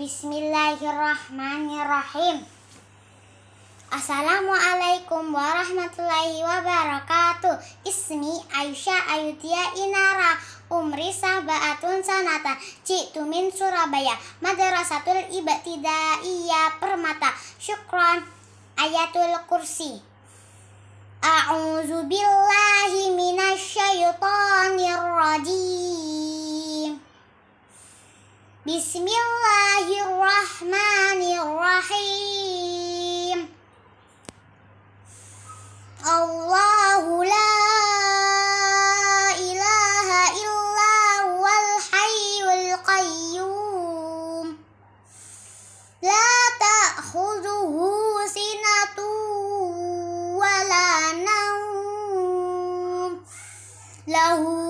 Bismillahirrahmanirrahim. Assalamualaikum warahmatullahi wabarakatuh. Ismi Aisyah Ayutia Inara. Umri Sahbaatun sanata. Jitu min Surabaya. Madrasatul Ibtidaiya Permata. Syukron. Ayatul Kursi. A'udzubillah بسم الله الرحمن الرحيم الله لا إله إلا هو الحي القيوم لا تأخذه سنة ولا نوم له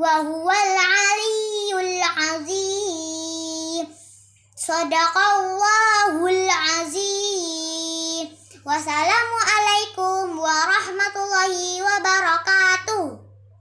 وهو العلي العظيم صدق الله